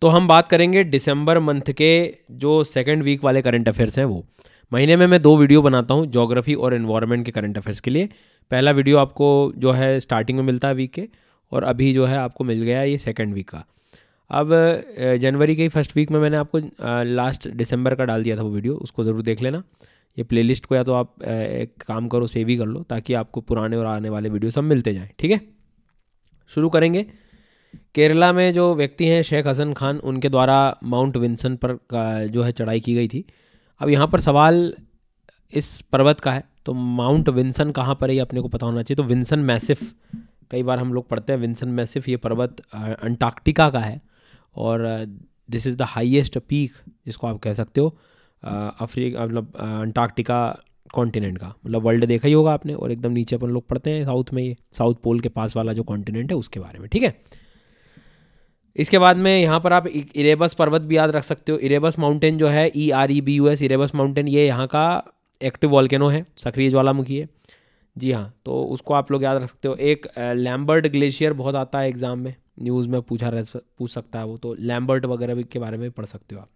तो हम बात करेंगे दिसंबर मंथ के जो सेकेंड वीक वाले करंट अफेयर्स हैं वो महीने में मैं दो वीडियो बनाता हूँ जोग्राफी और इन्वायरमेंट के करंट अफेयर्स के लिए पहला वीडियो आपको जो है स्टार्टिंग में मिलता है वीक के और अभी जो है आपको मिल गया ये सेकेंड वीक का अब जनवरी के फर्स्ट वीक में मैंने आपको लास्ट दिसंबर का डाल दिया था वो वीडियो उसको ज़रूर देख लेना ये प्लेलिस्ट को या तो आप एक काम करो सेव ही कर लो ताकि आपको पुराने और आने वाले वीडियो सब मिलते जाएँ ठीक है शुरू करेंगे केरला में जो व्यक्ति हैं शेख हसन खान उनके द्वारा माउंट विंसन पर जो है चढ़ाई की गई थी अब यहाँ पर सवाल इस पर्वत का है तो माउंट विंसन कहाँ पर है ये अपने को पता होना चाहिए तो विंसन मैसिफ कई बार हम लोग पढ़ते हैं विंसन मैसिफ ये पर्वत अंटार्कटिका का है और this is the highest peak जिसको आप कह सकते हो अफ्रीका मतलब अंटार्कटिका कॉन्टिनेंट का मतलब वर्ल्ड देखा ही होगा आपने और एकदम नीचे अपन लोग पढ़ते हैं साउथ में ये साउथ पोल के पास वाला जो कॉन्टिनेंट है उसके बारे में ठीक है इसके बाद में यहाँ पर आप इरेबस पर्वत भी याद रख सकते हो इरेबस माउंटेन जो है E R E B U S Erebus mountain ये यहाँ का एक्टिव वॉल्केनो है सक्रिय ज्वालामुखी है जी हाँ तो उसको आप लोग याद रख सकते हो एक लैम्बर्ट ग्लेशियर बहुत आता है एग्ज़ाम में न्यूज़ में पूछा रह पूछ सकता है वो तो लैम्बर्ट वगैरह के बारे में पढ़ सकते हो आप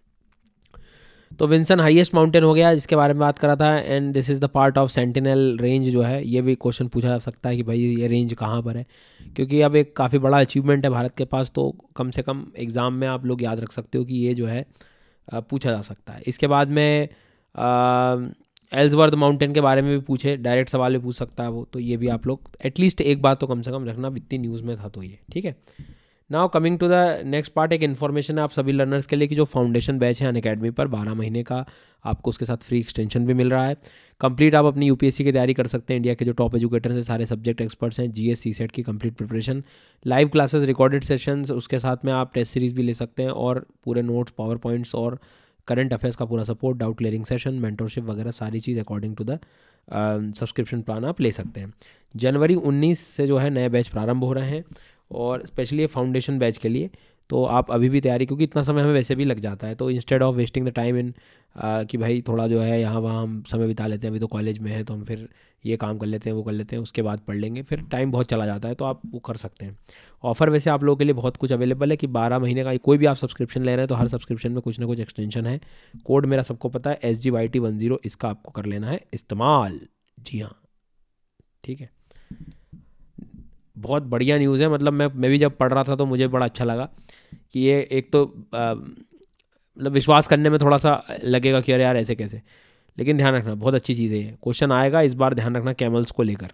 तो विंसन हाईएस्ट माउंटेन हो गया जिसके बारे में बात करा था and this is the part of Sentinel range जो है ये भी क्वेश्चन पूछा जा सकता है कि भाई ये रेंज कहाँ पर है क्योंकि अब एक काफ़ी बड़ा अचीवमेंट है भारत के पास तो कम से कम एग्ज़ाम में आप लोग याद रख सकते हो कि ये जो है पूछा जा सकता है इसके बाद में एल्सवर्थ माउंटेन के बारे में भी पूछे डायरेक्ट सवाल भी पूछ सकता है वो तो ये भी आप लोग एटलीस्ट एक बात तो कम से कम रखना इतनी न्यूज़ में था तो ये ठीक है now coming to the next part एक इन्फॉर्मेशन है आप सभी लर्नर्स के लिए कि जो फाउंडेशन बैच है अन अकेडमी पर बारह महीने का आपको उसके साथ फ्री एक्सटेंशन भी मिल रहा है कंप्लीट आप अपनी यूपीएससी की तैयारी कर सकते हैं इंडिया के जो टॉप एजुकेटर्स हैं सारे सब्जेक्ट एक्सपर्ट्स हैं जी एस सी सेट की complete preparation live classes recorded sessions उसके साथ में आप टेस्ट सीरीज भी ले सकते हैं और पूरे नोट्स पावर पॉइंट्स और करंट अफेयर्स का पूरा support doubt clearing session mentorship वगैरह सारी चीज़ according to the subscription plan आप ले सकते हैं जनवरी 19 से जो है नए बैच प्रारंभ हो रहे हैं और स्पेशली फाउंडेशन बैच के लिए तो आप अभी भी तैयारी क्योंकि इतना समय हमें वैसे भी लग जाता है तो instead of wasting the time in कि भाई थोड़ा जो है यहाँ वहाँ हम समय बिता लेते हैं अभी तो कॉलेज में है तो हम फिर ये काम कर लेते हैं वो कर लेते हैं उसके बाद पढ़ लेंगे फिर टाइम बहुत चला जाता है तो आप वो कर सकते हैं ऑफ़र वैसे आप लोगों के लिए बहुत कुछ अवेलेबल है कि बारह महीने का कोई भी आप सब्सक्रिप्शन ले रहे हैं तो हर सब्सक्रिप्शन में कुछ ना कुछ एक्सटेंशन है कोड मेरा सबको पता है S G Y T one zero इसका आपको कर लेना है इस्तेमाल जी हाँ ठीक है बहुत बढ़िया न्यूज़ है मतलब मैं मैं भी जब पढ़ रहा था तो मुझे बड़ा अच्छा लगा कि ये एक तो मतलब विश्वास करने में थोड़ा सा लगेगा कि अरे यार ऐसे कैसे लेकिन ध्यान रखना बहुत अच्छी चीज़ है ये क्वेश्चन आएगा इस बार ध्यान रखना कैमल्स को लेकर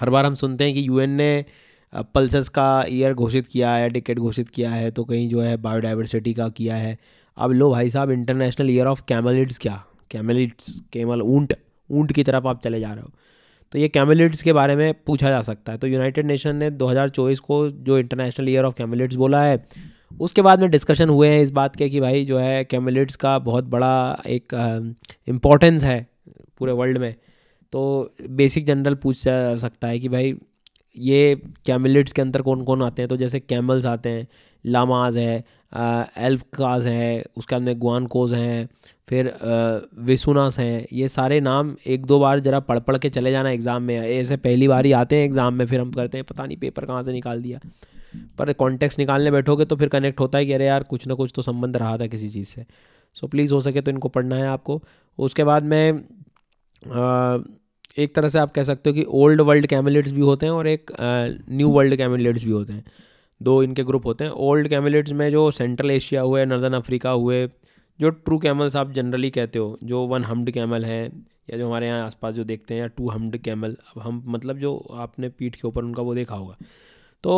हर बार हम सुनते हैं कि यूएन ने पल्सस का ईयर घोषित किया है टिकट घोषित किया है तो कहीं जो है बायोडाइवर्सिटी का किया है अब लो भाई साहब इंटरनेशनल ईयर ऑफ कैमलिड्स क्या कैमलिड्स कैमल ऊंट ऊंट की तरफ आप चले जा रहे हो तो ये कैमिलिट्स के बारे में पूछा जा सकता है तो यूनाइटेड नेशन ने 2024 को जो इंटरनेशनल ईयर ऑफ कैमिलिट्स बोला है उसके बाद में डिस्कशन हुए हैं इस बात के कि भाई जो है कैमिलिट्स का बहुत बड़ा एक इम्पोर्टेंस है पूरे वर्ल्ड में तो बेसिक जनरल पूछा जा सकता है कि भाई ये कैमिलिट्स के अंदर कौन कौन आते हैं तो जैसे कैमल्स आते हैं लामाज है एल्फकाज है उसके बाद में गुआनकोज हैं फिर वेसुनास हैं ये सारे नाम एक दो बार ज़रा पढ़ पढ़ के चले जाना एग्ज़ाम में ऐसे पहली बार ही आते हैं एग्ज़ाम में फिर हम करते हैं पता नहीं पेपर कहाँ से निकाल दिया पर कॉन्टेक्स्ट निकालने बैठोगे तो फिर कनेक्ट होता है कि अरे यार कुछ ना कुछ तो संबंध रहा था किसी चीज़ से सो so, प्लीज़ हो सके तो इनको पढ़ना है आपको उसके बाद में आ, एक तरह से आप कह सकते हो कि ओल्ड वर्ल्ड कैमलेट्स भी होते हैं और एक न्यू वर्ल्ड कैमलेट्स भी होते हैं दो इनके ग्रुप होते हैं ओल्ड कैमलेट्स में जो सेंट्रल एशिया हुए नर्दर्न अफ्रीका हुए जो ट्रू कैमल्स आप जनरली कहते हो जो वन हम्ड कैमल है या जो हमारे यहाँ आसपास जो देखते हैं या टू हम्ड कैमल अब हम मतलब जो आपने पीठ के ऊपर उनका वो देखा होगा तो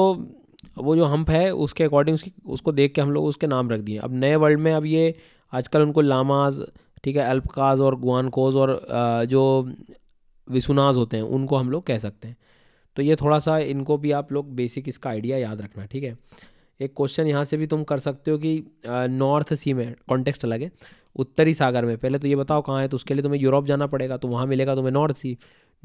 वो जो हम्प है उसके अकॉर्डिंग उसकी उसको देख के हम लोग उसके नाम रख दिए अब नए वर्ल्ड में अब ये आजकल उनको लामाज ठीक है अल्पकाज और गुआनकोज और जो विसुनाज होते हैं उनको हम लोग कह सकते हैं तो ये थोड़ा सा इनको भी आप लोग बेसिक इसका आइडिया याद रखना ठीक है एक क्वेश्चन यहाँ से भी तुम कर सकते हो कि नॉर्थ सी में कॉन्टेक्स्ट अलग है उत्तरी सागर में पहले तो ये बताओ कहाँ है तो उसके लिए तुम्हें यूरोप जाना पड़ेगा तो वहाँ मिलेगा तुम्हें नॉर्थ सी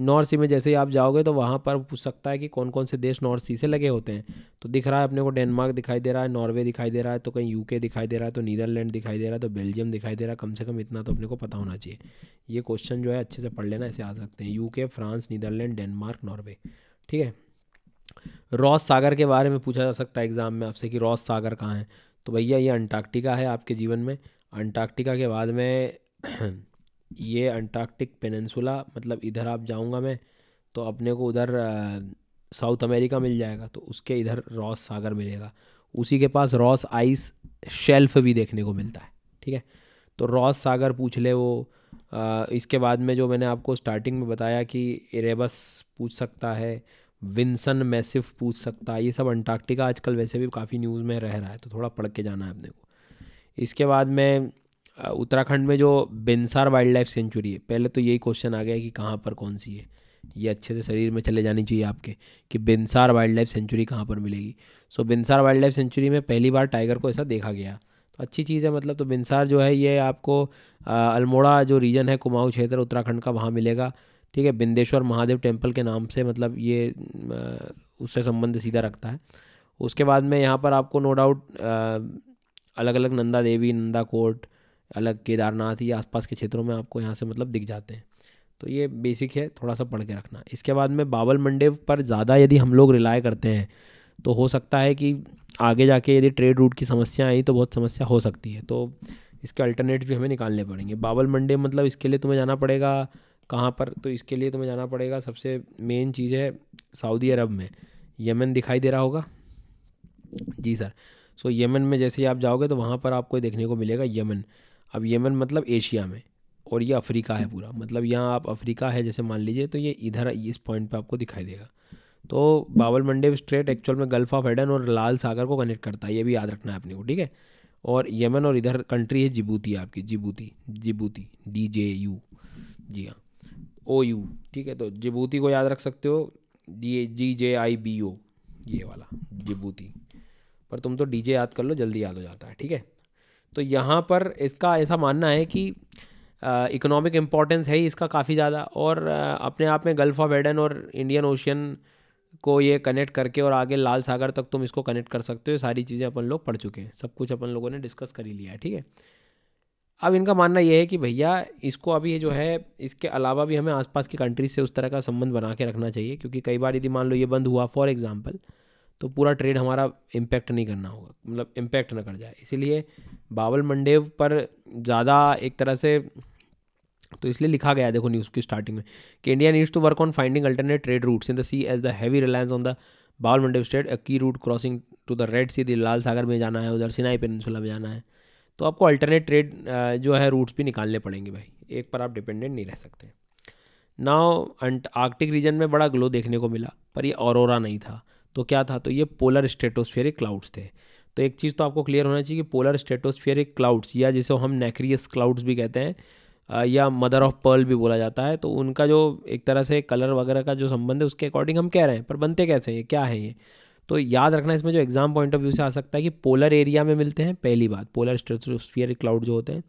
नॉर्थ सी में जैसे ही आप जाओगे तो वहाँ पर पूछ सकता है कि कौन कौन से देश नॉर्थ सी से लगे होते हैं तो दिख रहा है अपने को डेनमार्क दिखाई दे रहा है नॉर्वे दिखाई दे रहा है तो कहीं यूके दिखाई दे रहा है तो नीदरलैंड दिखाई दे रहा है तो बेल्जियम दिखाई दे रहा है कम से कम इतना तो अपने को पता होना चाहिए ये क्वेश्चन जो है अच्छे से पढ़ लेना ऐसे आ सकते हैं UK France Netherland Denmark Norway ठीक है रॉस सागर के बारे में पूछा जा सकता है एग्ज़ाम में आपसे कि रॉस सागर कहाँ है तो भैया ये अंटार्कटिका है आपके जीवन में अंटार्कटिका के बाद में ये अंटार्कटिक पेनसुला मतलब इधर आप जाऊँगा मैं तो अपने को उधर साउथ अमेरिका मिल जाएगा तो उसके इधर रॉस सागर मिलेगा उसी के पास रॉस आइस शेल्फ भी देखने को मिलता है ठीक है तो रॉस सागर पूछ ले वो इसके बाद में जो मैंने आपको स्टार्टिंग में बताया कि एरेबस पूछ सकता है विंसन मैसिफ पूछ सकता है ये सब अंटार्कटिका आजकल वैसे भी काफ़ी न्यूज़ में रह रहा है तो थोड़ा पढ़ के जाना है अपने को इसके बाद में उत्तराखंड में जो बिनसार वाइल्ड लाइफ सेंचुरी है पहले तो यही क्वेश्चन आ गया कि कहाँ पर कौन सी है ये अच्छे से शरीर में चले जानी चाहिए आपके कि बिनसार वाइल्ड लाइफ सेंचुरी कहाँ पर मिलेगी so Binsar wildlife sanctuary में पहली बार टाइगर को ऐसा देखा गया तो अच्छी चीज़ है मतलब तो बिनसार जो है ये आपको अल्मोड़ा जो रीजन है कुमाऊँ क्षेत्र उत्तराखंड का वहाँ मिलेगा ठीक है बिंदेश्वर महादेव टेम्पल के नाम से मतलब ये उससे संबंध सीधा रखता है उसके बाद में यहाँ पर आपको नो डाउट अलग अलग नंदा देवी नंदा कोट अलग केदारनाथ ये आसपास के क्षेत्रों में आपको यहाँ से मतलब दिख जाते हैं तो ये बेसिक है थोड़ा सा पढ़ के रखना इसके बाद में बाबल मंडे पर ज़्यादा यदि हम लोग रिलाय करते हैं तो हो सकता है कि आगे जाके यदि ट्रेड रूट की समस्या आई तो बहुत समस्या हो सकती है तो इसके अल्टरनेट भी हमें निकालने पड़ेंगे बाबल मंडे मतलब इसके लिए तुम्हें जाना पड़ेगा कहाँ पर तो इसके लिए तुम्हें जाना पड़ेगा सबसे मेन चीज़ है सऊदी अरब में यमन दिखाई दे रहा होगा जी सर सो यमन में जैसे ही आप जाओगे तो वहाँ पर आपको देखने को मिलेगा यमन अब यमन मतलब एशिया में और ये अफ्रीका है पूरा मतलब यहाँ आप अफ्रीका है जैसे मान लीजिए तो ये इधर इस पॉइंट पर आपको दिखाई देगा तो बावल मंडे स्ट्रेट एक्चुअल में गल्फ ऑफ एडन और लाल सागर को कनेक्ट करता है ये भी याद रखना है अपने को ठीक है और यमन और इधर कंट्री है जिबूती आपकी Djibouti Djibouti D J U G हाँ ओ यू ठीक है तो जिबूती को याद रख सकते हो डी जी जे आई बी ओ ये वाला जिबूती पर तुम तो डी जे याद कर लो जल्दी याद हो जाता है ठीक है तो यहाँ पर इसका ऐसा मानना है कि इकोनॉमिक इम्पोर्टेंस है ही इसका काफ़ी ज़्यादा और आ, अपने आप में गल्फ़ ऑफ एडन और इंडियन ओशियन को ये कनेक्ट करके और आगे लाल सागर तक तुम इसको कनेक्ट कर सकते हो ये सारी चीज़ें अपन लोग पढ़ चुके हैं सब कुछ अपन लोगों ने डिस्कस कर ही लिया है ठीक है अब इनका मानना यह है कि भैया इसको अभी ये जो है इसके अलावा भी हमें आसपास की कंट्रीज से उस तरह का संबंध बना के रखना चाहिए क्योंकि कई बार यदि मान लो ये बंद हुआ फॉर एग्ज़ाम्पल तो पूरा ट्रेड हमारा इम्पैक्ट नहीं करना होगा मतलब इम्पैक्ट ना कर जाए इसीलिए बावल मंडेव पर ज़्यादा एक तरह से तो इसलिए लिखा गया है देखो न्यूज़ की स्टार्टिंग में कि India needs to work on finding alternate trade routes in the sea as the heavy reliance on the Bab Mandeb strait uh की route crossing to the Red Sea लाल सागर में जाना है उधर सिनाई पेनसुला में जाना है तो आपको अल्टरनेट ट्रेड जो है रूट्स भी निकालने पड़ेंगे भाई एक पर आप डिपेंडेंट नहीं रह सकते नाव आर्कटिक रीजन में बड़ा ग्लो देखने को मिला पर ये औरोरा नहीं था तो क्या था तो ये पोलर स्टेटोस्फेरिक क्लाउड्स थे तो एक चीज़ तो आपको क्लियर होना चाहिए कि पोलर स्टेटोस्फेरिक क्लाउड्स या जिसे हम नेक्रियस क्लाउड्स भी कहते हैं या मदर ऑफ पर्ल भी बोला जाता है तो उनका जो एक तरह से कलर वगैरह का जो संबंध है उसके अकॉर्डिंग हम कह रहे हैं पर बनते कैसे हैं क्या है ये तो याद रखना इसमें जो एग्ज़ाम पॉइंट ऑफ व्यू से आ सकता है कि पोलर एरिया में मिलते हैं पहली बात पोलर स्ट्रेटोस्फियर क्लाउड जो होते हैं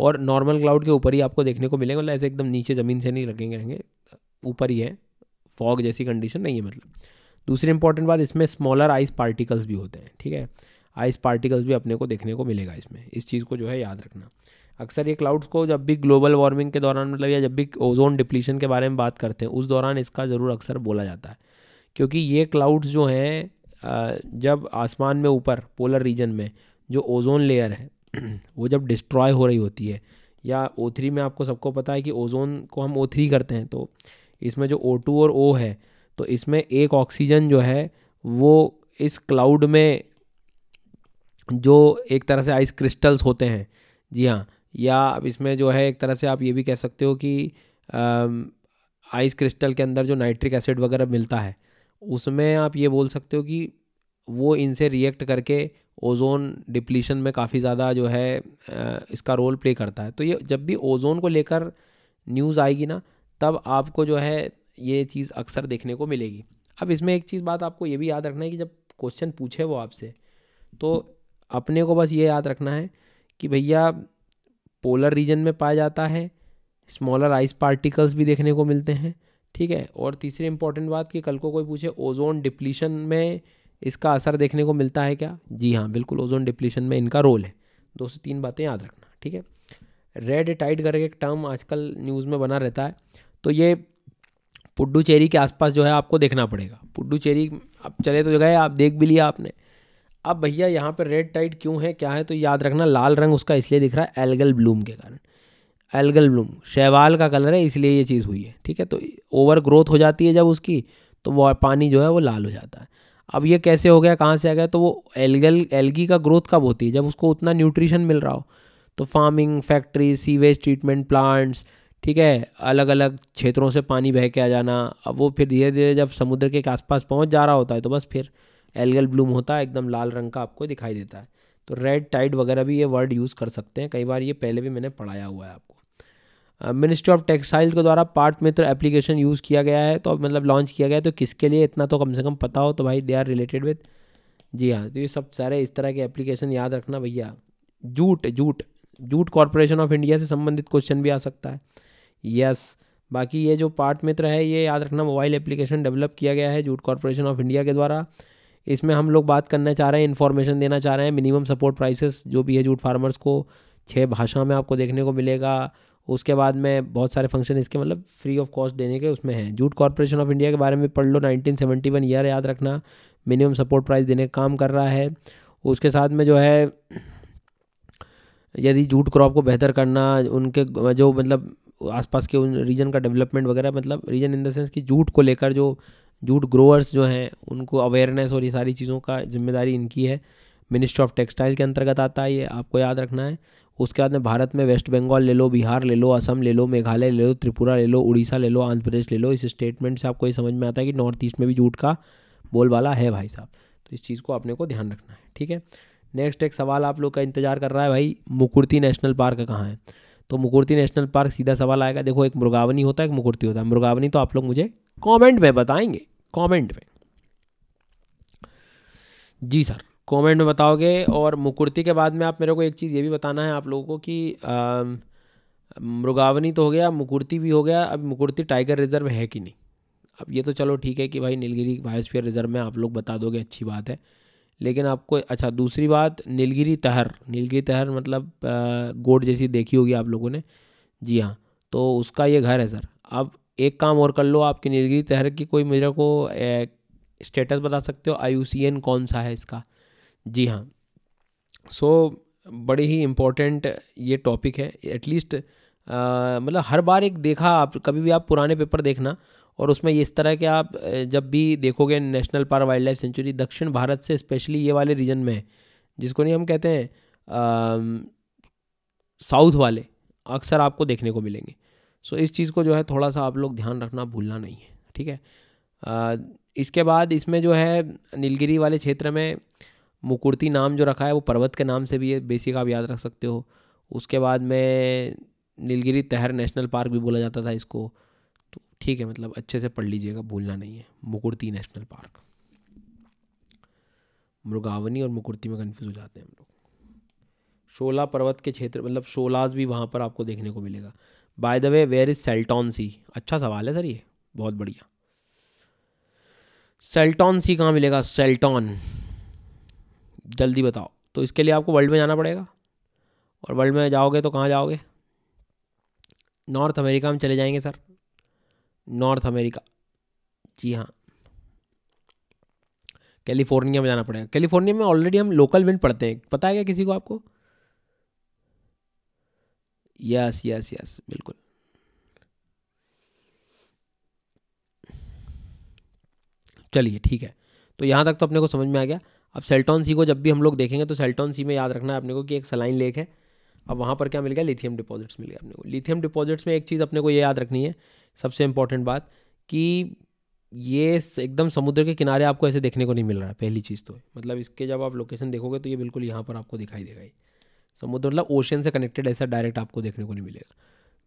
और नॉर्मल क्लाउड के ऊपर ही आपको देखने को मिलेंगे मतलब ऐसे एकदम नीचे ज़मीन से नहीं रखेंगे रहेंगे ऊपर ही है फॉग जैसी कंडीशन नहीं है मतलब दूसरी इंपॉर्टेंट बात इसमें स्मॉलर आइस पार्टिकल्स भी होते हैं ठीक है आइस पार्टिकल्स भी अपने को देखने को मिलेगा इसमें इस चीज़ को जो है याद रखना अक्सर ये क्लाउड्स को जब भी ग्लोबल वार्मिंग के दौरान मतलब या जब भी ओजोन डिप्लीशन के बारे में बात करते हैं उस दौरान इसका ज़रूर अक्सर बोला जाता है क्योंकि ये क्लाउड्स जो हैं जब आसमान में ऊपर पोलर रीजन में जो ओजोन लेयर है वो जब डिस्ट्रॉय हो रही होती है या ओ थ्री में आपको सबको पता है कि ओजोन को हम ओ थ्री करते हैं तो इसमें जो ओ टू और ओ है तो इसमें एक ऑक्सीजन जो है वो इस क्लाउड में जो एक तरह से आइस क्रिस्टल्स होते हैं जी हाँ या अब इसमें जो है एक तरह से आप ये भी कह सकते हो कि आइस क्रिस्टल के अंदर जो नाइट्रिक एसिड वगैरह मिलता है उसमें आप ये बोल सकते हो कि वो इनसे रिएक्ट करके ओज़ोन डिप्लीशन में काफ़ी ज़्यादा जो है इसका रोल प्ले करता है तो ये जब भी ओज़ोन को लेकर न्यूज़ आएगी ना तब आपको जो है ये चीज़ अक्सर देखने को मिलेगी अब इसमें एक चीज़ बात आपको ये भी याद रखना है कि जब क्वेश्चन पूछे वो आपसे तो अपने को बस ये याद रखना है कि भैया पोलर रीजन में पाया जाता है स्मॉलर आइस पार्टिकल्स भी देखने को मिलते हैं ठीक है और तीसरी इंपॉर्टेंट बात कि कल को कोई पूछे ओजोन डिप्लीशन में इसका असर देखने को मिलता है क्या जी हाँ बिल्कुल ओजोन डिप्लीशन में इनका रोल है दो से तीन बातें याद रखना ठीक है रेड टाइड करके एक टर्म आजकल न्यूज़ में बना रहता है तो ये पुडुचेरी के आसपास जो है आपको देखना पड़ेगा पुडुचेरी आप चले तो जगह आप देख भी लिया आपने अब भैया यहाँ पर रेड टाइड क्यों है क्या है तो याद रखना लाल रंग उसका इसलिए दिख रहा है एल्गल ब्लूम के कारण एल्गल ब्लूम शैवाल का कलर है इसलिए ये चीज़ हुई है ठीक है तो ओवर ग्रोथ हो जाती है जब उसकी तो वो पानी जो है वो लाल हो जाता है अब ये कैसे हो गया कहाँ से आ गया तो वो एल्गल एल्गी का ग्रोथ कब होती है जब उसको उतना न्यूट्रिशन मिल रहा हो तो farming factory sewage treatment plants ठीक है अलग अलग क्षेत्रों से पानी बह के आ जाना अब वो फिर धीरे धीरे जब समुद्र के आसपास पहुंच जा रहा होता है तो बस फिर एल्गल ब्लूम होता है एकदम लाल रंग का आपको दिखाई देता है तो रेड टाइड वगैरह भी ये वर्ड यूज़ कर सकते हैं कई बार ये पहले भी मैंने पढ़ाया हुआ है आपको मिनिस्ट्री ऑफ टेक्सटाइल के द्वारा पार्ट में तो एप्लीकेशन यूज़ किया गया है तो मतलब लॉन्च किया गया है तो किसके लिए इतना तो कम से कम पता हो तो भाई दे आर रिलेटेड विथ जी हाँ तो ये सब सारे इस तरह के एप्लीकेशन याद रखना भैया jute jute jute corporation of India से संबंधित क्वेश्चन भी आ सकता है यस बाकी ये जो पार्ट मित्र है ये याद रखना मोबाइल एप्लीकेशन डेवलप किया गया है जूट कॉरपोरेशन ऑफ इंडिया के द्वारा इसमें हम लोग बात करना चाह रहे हैं इन्फॉर्मेशन देना चाह रहे हैं मिनिमम सपोर्ट प्राइसेस जो भी है जूट फार्मर्स को छः भाषा में आपको देखने को मिलेगा उसके बाद में बहुत सारे फंक्शन इसके मतलब फ्री ऑफ कॉस्ट देने के उसमें हैं जूट कॉरपोरेशन ऑफ इंडिया के बारे में पढ़ लो नाइनटीन सेवेंटी वन ईयर याद रखना मिनिमम सपोर्ट प्राइस देने का काम कर रहा है उसके साथ में जो है यदि जूट क्रॉप को बेहतर करना उनके जो मतलब आसपास के उन रीजन का डेवलपमेंट वगैरह मतलब रीजन इन द सेंस कि जूट को लेकर जो जूट ग्रोअर्स जो हैं उनको अवेयरनेस और ये सारी चीज़ों का जिम्मेदारी इनकी है मिनिस्ट्री ऑफ टेक्सटाइल के अंतर्गत आता है ये आपको याद रखना है उसके बाद में भारत में वेस्ट बंगाल ले लो बिहार ले लो असम ले लो मेघालय ले लो त्रिपुरा ले लो उड़ीसा ले लो आंध्र प्रदेश ले लो इस स्टेटमेंट से आपको ये समझ में आता है कि नॉर्थ ईस्ट में भी जूट का बोलबाला है भाई साहब तो इस चीज़ को अपने को ध्यान रखना है ठीक है नेक्स्ट एक सवाल आप लोग का इंतजार कर रहा है भाई मुकुर्ती नेशनल पार्क कहाँ है तो मुकुर्ती नेशनल पार्क सीधा सवाल आएगा देखो एक मुर्गावनी होता है एक मुकुर्ती होता है मुर्गावनी तो आप लोग मुझे कमेंट में बताएंगे कमेंट में जी सर कमेंट में बताओगे और मुकुर्ती के बाद में आप मेरे को एक चीज़ ये भी बताना है आप लोगों को कि मृगावनी तो हो गया मुकुर्ती भी हो गया अब मुकुर्ती टाइगर रिजर्व है कि नहीं अब ये तो चलो ठीक है कि भाई नीलगिरी बायोस्फीयर रिजर्व में आप लोग बता दोगे अच्छी बात है लेकिन आपको अच्छा दूसरी बात नीलगिरी तहर नीलगिरी तहर मतलब गोड जैसी देखी होगी आप लोगों ने जी हाँ तो उसका ये घर है सर अब एक काम और कर लो आपकी नीलगिरी तहर की कोई मेरे को स्टेटस बता सकते हो आई कौन सा है इसका जी हाँ सो so, बड़ी ही इम्पोर्टेंट ये टॉपिक है एटलीस्ट मतलब हर बार एक देखा आप कभी भी आप पुराने पेपर देखना और उसमें ये इस तरह के आप जब भी देखोगे national park wildlife sanctuary दक्षिण भारत से स्पेशली ये वाले रीजन में है जिसको नहीं हम कहते हैं साउथ वाले अक्सर आपको देखने को मिलेंगे सो इस चीज़ को जो है थोड़ा सा आप लोग ध्यान रखना भूलना नहीं है ठीक है इसके बाद इसमें जो है नीलगिरी वाले क्षेत्र में मुकुर्ती नाम जो रखा है वो पर्वत के नाम से भी है बेसिक आप याद रख सकते हो उसके बाद में नीलगिरी तहर नेशनल पार्क भी बोला जाता था इसको तो ठीक है मतलब अच्छे से पढ़ लीजिएगा भूलना नहीं है मुकुर्ती नेशनल पार्क मृगावनी और मुकुर्ती में कन्फ्यूज़ हो जाते हैं हम लोग शोला पर्वत के क्षेत्र मतलब शोलाज भी वहाँ पर आपको देखने को मिलेगा by the way where is Celtic Sea अच्छा सवाल है सर ये बहुत बढ़िया सेल्टॉन सी कहाँ मिलेगा सेल्टॉन जल्दी बताओ तो इसके लिए आपको वर्ल्ड में जाना पड़ेगा और वर्ल्ड में जाओगे तो कहाँ जाओगे नॉर्थ अमेरिका में चले जाएंगे सर नॉर्थ अमेरिका जी हाँ कैलिफोर्निया में जाना पड़ेगा कैलिफोर्निया में ऑलरेडी हम लोकल विंड पढ़ते हैं पता है क्या किसी को आपको यस यस यस बिल्कुल चलिए ठीक है तो यहाँ तक तो अपने को समझ में आ गया अब सेल्टॉन सी को जब भी हम लोग देखेंगे तो सेल्टॉन सी में याद रखना है अपने को कि एक सलाइन लेक है अब वहाँ पर क्या मिल गया लिथियम डिपॉजिट्स मिल गया अपने को लिथियम डिपॉजिट्स में एक चीज़ अपने को ये याद रखनी है सबसे इंपॉर्टेंट बात कि ये एकदम समुद्र के किनारे आपको ऐसे देखने को नहीं मिल रहा है पहली चीज़ तो मतलब इसके जब आप लोकेशन देखोगे तो ये बिल्कुल यहाँ पर आपको दिखाई देगा समुद्र मतलब ओशन से कनेक्टेड ऐसा डायरेक्ट आपको देखने को नहीं मिलेगा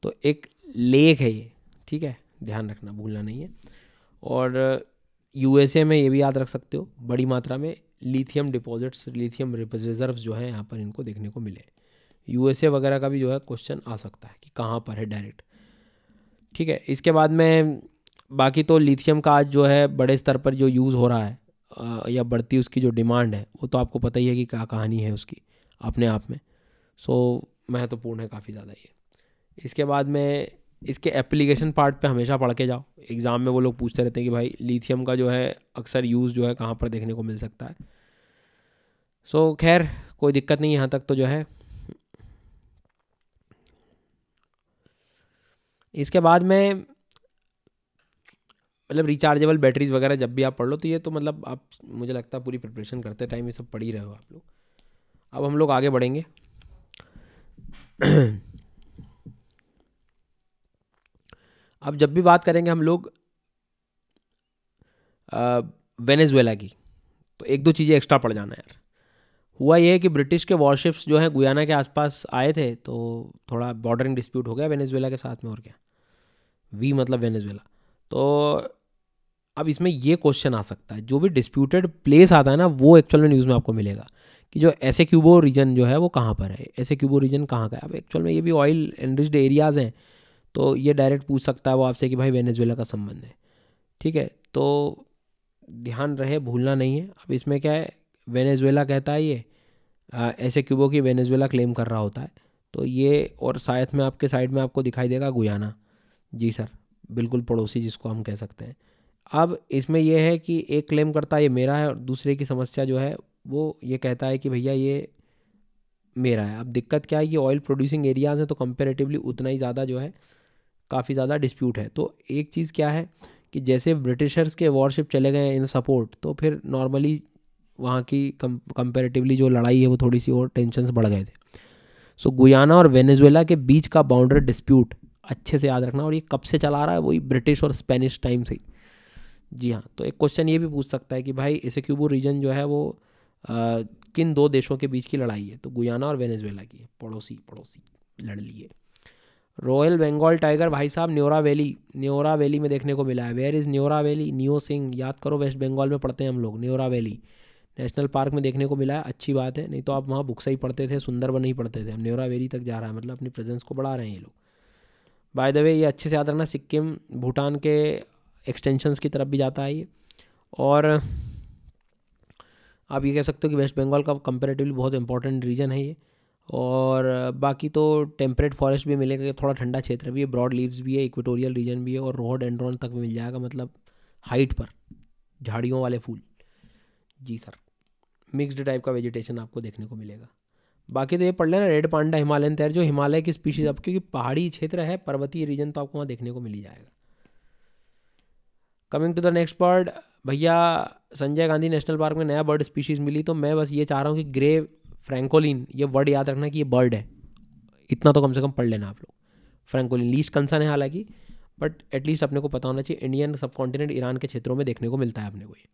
तो एक लेक है ये ठीक है ध्यान रखना भूलना नहीं है और यूएसए में ये भी याद रख सकते हो बड़ी मात्रा में लिथियम डिपॉजिट्स लिथियम रिजर्व्स जो हैं यहाँ पर इनको देखने को मिले यूएसए वगैरह का भी जो है क्वेश्चन आ सकता है कि कहाँ पर है डायरेक्ट ठीक है इसके बाद में बाकी तो लिथियम का आज जो है बड़े स्तर पर जो यूज़ हो रहा है या बढ़ती उसकी जो डिमांड है वो तो आपको पता ही है कि क्या कहानी है उसकी अपने आप में सो महत्वपूर्ण है काफ़ी ज़्यादा ये इसके बाद में इसके एप्लीकेशन पार्ट पे हमेशा पढ़ के जाओ एग्ज़ाम में वो लोग पूछते रहते हैं कि भाई लिथियम का जो है अक्सर यूज़ जो है कहाँ पर देखने को मिल सकता है सो so, खैर कोई दिक्कत नहीं यहाँ तक तो जो है इसके बाद में मतलब रिचार्जेबल बैटरीज वगैरह जब भी आप पढ़ लो तो ये तो मतलब आप मुझे लगता है पूरी प्रिपरेशन करते टाइम ये सब पढ़ ही रहे हो आप लोग अब हम लोग आगे बढ़ेंगे अब जब भी बात करेंगे हम लोग वेनेजुएला की तो एक दो चीज़ें एक्स्ट्रा पड़ जाना यार हुआ यह है कि ब्रिटिश के वॉरशिप्स जो हैं गुयाना के आसपास आए थे तो थोड़ा बॉर्डरिंग डिस्प्यूट हो गया वेनेजुएला के साथ में और क्या वी मतलब वेनेजुएला तो अब इसमें ये क्वेश्चन आ सकता है जो भी डिस्प्यूटेड प्लेस आता है ना वो एक्चुअल में न्यूज़ में आपको मिलेगा कि जो ऐसे क्यूबो रीजन जो है वो कहाँ पर है ऐसे क्यूबो रीजन कहाँ का है अब एक्चुअल में ये भी ऑयल एनरिच्ड एरियाज़ हैं तो ये डायरेक्ट पूछ सकता है वो आपसे कि भाई वेनेजुएला का संबंध है ठीक है तो ध्यान रहे भूलना नहीं है अब इसमें क्या है वेनेजुएला कहता है ये ऐसे क्यूबो की वेनेजुएला क्लेम कर रहा होता है तो ये और शायद में आपके साइड में आपको दिखाई देगा गुयाना जी सर बिल्कुल पड़ोसी जिसको हम कह सकते हैं अब इसमें यह है कि एक क्लेम करता है ये मेरा है और दूसरे की समस्या जो है वो ये कहता है कि भैया ये मेरा है अब दिक्कत क्या है ये ऑयल प्रोड्यूसिंग एरियाज़ हैं तो कंपेरेटिवली उतना ही ज़्यादा जो है काफ़ी ज़्यादा डिस्प्यूट है तो एक चीज़ क्या है कि जैसे ब्रिटिशर्स के वॉरशिप चले गए इन सपोर्ट तो फिर नॉर्मली वहाँ की कंपेरेटिवली जो लड़ाई है वो थोड़ी सी और टेंशन बढ़ गए थे सो so, गुयाना और वेनेजुएला के बीच का बाउंड्री डिस्प्यूट अच्छे से याद रखना और ये कब से चला रहा है वही ब्रिटिश और स्पेनिश टाइम से जी हाँ तो एक क्वेश्चन ये भी पूछ सकता है कि भाई इसे क्यूबो रीजन जो है वो किन दो देशों के बीच की लड़ाई है तो गुयाना और वेनेजुएला की है पड़ोसी पड़ोसी लड़ लिए रॉयल बंगाल टाइगर भाई साहब न्योरा वैली न्योरा वैली में देखने को मिला है वेयर इज़ न्योरा वैली न्यू सिंह याद करो वेस्ट बंगाल में पढ़ते हैं हम लोग न्योरा वैली नेशनल पार्क में देखने को मिला है अच्छी बात है नहीं तो आप वहाँ बुक्सा ही पढ़ते थे सुंदरबन नहीं पढ़ते थे हम न्योरा वैली तक जा रहा है मतलब अपनी प्रेजेंस को बढ़ा रहे हैं ये लोग बाय द वे ये अच्छे से याद रखना सिक्किम भूटान के एक्सटेंशंस की तरफ भी जाता है ये और आप ये कह सकते हो कि वेस्ट बंगाल का कंपेरेटिवली बहुत इंपॉर्टेंट रीजन है ये और बाकी तो टेम्परेट फॉरेस्ट भी मिलेगा थोड़ा ठंडा क्षेत्र भी है ब्रॉड लीव्स भी है इक्वेटोरियल रीजन भी है और रोहड एंड्रॉन तक भी मिल जाएगा मतलब हाइट पर झाड़ियों वाले फूल जी सर मिक्सड टाइप का वेजिटेशन आपको देखने को मिलेगा बाकी तो ये पढ़ लेना रेड पांडा हिमालयन तैर जो हिमालय की स्पीशीज आप क्योंकि पहाड़ी क्षेत्र है पर्वतीय रीजन तो आपको वहाँ देखने को मिल ही जाएगा coming to the next part भैया संजय गांधी नेशनल पार्क में नया बर्ड स्पीशीज़ मिली तो मैं बस ये चाह रहा हूँ कि ग्रे फ्रैंकोलिन ये वर्ड याद रखना कि ये बर्ड है इतना तो कम से कम पढ़ लेना आप लोग फ्रैंकोलिन लीस्ट कंसर्न है हालांकि बट एटलीस्ट अपने को पता होना चाहिए इंडियन सब कॉन्टिनेंट ईरान के क्षेत्रों में देखने को मिलता है अपने को ये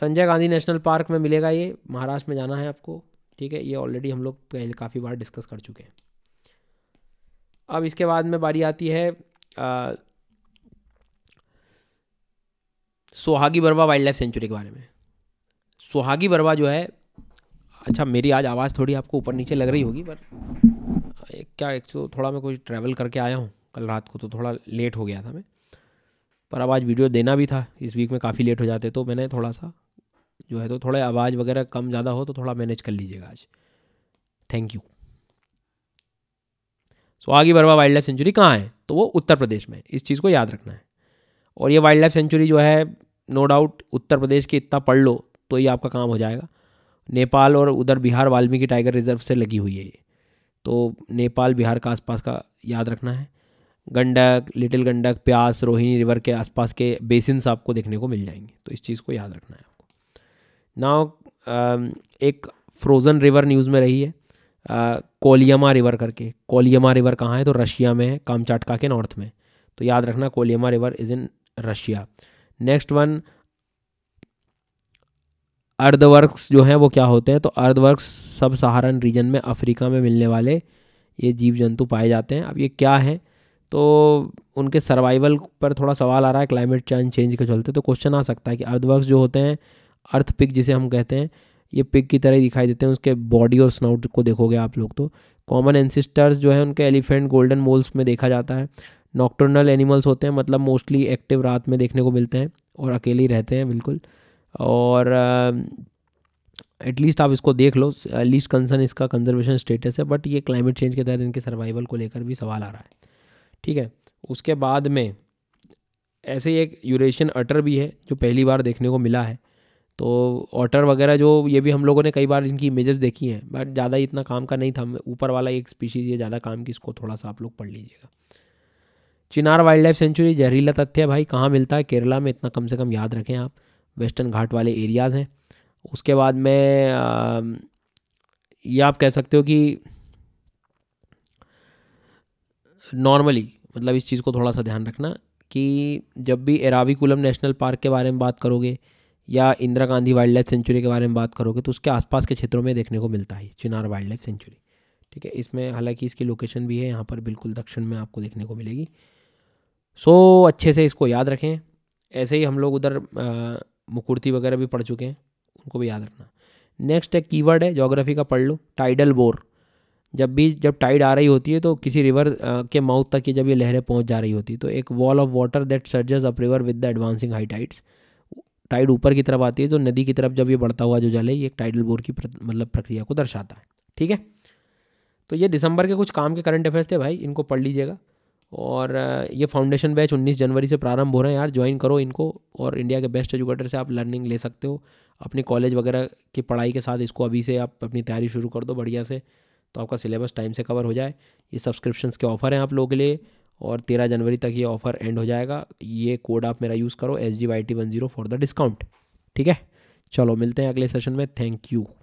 संजय गांधी नेशनल पार्क में मिलेगा ये महाराष्ट्र में जाना है आपको ठीक है ये ऑलरेडी हम लोग पहले काफ़ी बार डिस्कस कर चुके हैं अब इसके बाद में बारी आती है Sohagi Barwa wildlife sanctuary के बारे में सोहागी बरवा जो है अच्छा मेरी आज आवाज़ थोड़ी आपको ऊपर नीचे लग रही होगी पर एक क्या एक तो थोड़ा मैं कुछ ट्रैवल करके आया हूँ कल रात को तो थोड़ा लेट हो गया था मैं पर अब आज वीडियो देना भी था इस वीक में काफ़ी लेट हो जाते तो मैंने थोड़ा सा जो है तो थोड़ा आवाज़ वगैरह कम ज़्यादा हो तो थोड़ा मैनेज कर लीजिएगा आज थैंक यू सो आगे बरवा वाइल्ड लाइफ सेंचुरी कहाँ है तो वो उत्तर प्रदेश में इस चीज़ को याद रखना है और ये वाइल्ड लाइफ सेंचुरी जो है नो डाउट उत्तर प्रदेश के इतना पढ़ लो तो ही आपका काम हो जाएगा नेपाल और उधर बिहार वाल्मीकि टाइगर रिजर्व से लगी हुई है ये तो नेपाल बिहार का आसपास का याद रखना है गंडक लिटिल गंडक प्यास रोहिणी रिवर के आसपास के बेसिनस आपको देखने को मिल जाएंगे तो इस चीज़ को याद रखना है आपको नाव एक फ्रोज़न रिवर न्यूज़ में रही है कोलियमा रिवर करके कोलियमा रिवर कहाँ है तो रशिया में है कामचाटका के नॉर्थ में तो याद रखना Kolyma river is in Russia next one aardvarks जो हैं वो क्या होते हैं तो अर्धवर्क्स सब सहारन रीजन में अफ्रीका में मिलने वाले ये जीव जंतु पाए जाते हैं अब ये क्या है तो उनके सर्वाइवल पर थोड़ा सवाल आ रहा है क्लाइमेट चेंज चेंज के चलते तो क्वेश्चन आ सकता है कि अर्थवर्क्स जो होते हैं अर्थ पिक जिसे हम कहते हैं ये पिक की तरह दिखाई देते हैं उसके बॉडी और स्नाउट को देखोगे आप लोग तो कॉमन एनसिस्टर्स जो है उनके एलिफेंट गोल्डन मोल्स में देखा जाता है नॉक्टर्नल एनिमल्स होते हैं मतलब मोस्टली एक्टिव रात में देखने को मिलते हैं और अकेले ही रहते हैं बिल्कुल और एटलीस्ट आप इसको देख लो लीस्ट कंसर्न इसका कंजर्वेशन स्टेटस है बट ये क्लाइमेट चेंज के तहत इनके सर्वाइवल को लेकर भी सवाल आ रहा है ठीक है उसके बाद में ऐसे ही एक यूरेशियन अटर भी है जो पहली बार देखने को मिला है तो ऑटर वगैरह जो ये भी हम लोगों ने कई बार इनकी इमेजेस देखी हैं बट ज़्यादा इतना काम का नहीं था ऊपर वाला एक स्पीशीज़ ये ज़्यादा काम की इसको थोड़ा सा आप लोग पढ़ लीजिएगा चिनार वाइल्ड लाइफ सेंचुरी जहरीला तथ्य है भाई कहाँ मिलता है केरला में इतना कम से कम याद रखें आप वेस्टर्न घाट वाले एरियाज़ हैं उसके बाद में ये आप कह सकते हो कि नॉर्मली मतलब इस चीज़ को थोड़ा सा ध्यान रखना कि जब भी एराविकुलम नेशनल पार्क के बारे में बात करोगे या Indira Gandhi wildlife sanctuary के बारे में बात करोगे तो उसके आसपास के क्षेत्रों में देखने को मिलता है चिनार वाइल्ड लाइफ सेंचुरी ठीक है इसमें हालांकि इसकी लोकेशन भी है यहाँ पर बिल्कुल दक्षिण में आपको देखने को मिलेगी सो अच्छे से इसको याद रखें ऐसे ही हम लोग उधर मुकुर्ती वगैरह भी पढ़ चुके हैं उनको भी याद रखना नेक्स्ट एक कीवर्ड है जोग्राफी का पढ़ लो टाइडल बोर जब भी जब टाइड आ रही होती है तो किसी रिवर के माउथ तक की जब ये लहरें पहुंच जा रही होती है तो एक wall of water that surges up river with the advancing high tides tide ऊपर की तरफ आती है तो नदी की तरफ जब ये बढ़ता हुआ जो जल है ये एक टाइडल बोर की प्र, मतलब प्रक्रिया को दर्शाता है ठीक है तो ये दिसंबर के कुछ काम के करंट अफेयर्स थे भाई इनको पढ़ लीजिएगा और ये फाउंडेशन बैच 19 जनवरी से प्रारंभ हो रहे हैं यार ज्वाइन करो इनको और इंडिया के बेस्ट एजुकेटर से आप लर्निंग ले सकते हो अपने कॉलेज वगैरह की पढ़ाई के साथ इसको अभी से आप अपनी तैयारी शुरू कर दो बढ़िया से तो आपका सिलेबस टाइम से कवर हो जाए ये सब्सक्रिप्शन के ऑफ़र हैं आप लोगों के लिए और तेरह जनवरी तक ये ऑफ़र एंड हो जाएगा ये कोड आप मेरा यूज़ करो S G Y T one zero for the discount ठीक है चलो मिलते हैं अगले सेशन में थैंक यू